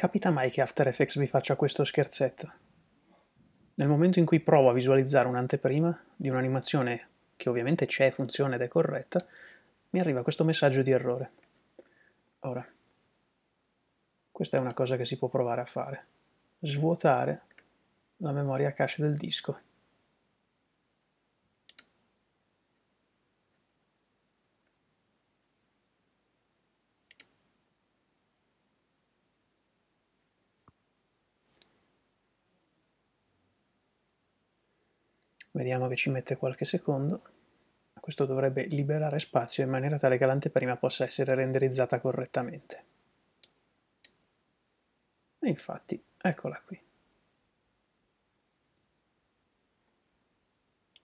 Capita mai che After Effects vi faccia questo scherzetto? Nel momento in cui provo a visualizzare un'anteprima di un'animazione che ovviamente c'è, funziona ed è corretta, mi arriva questo messaggio di errore. Ora, questa è una cosa che si può provare a fare. Svuotare la memoria cache del disco. Vediamo che ci mette qualche secondo. Questo dovrebbe liberare spazio in maniera tale che l'anteprima possa essere renderizzata correttamente. E infatti, eccola qui.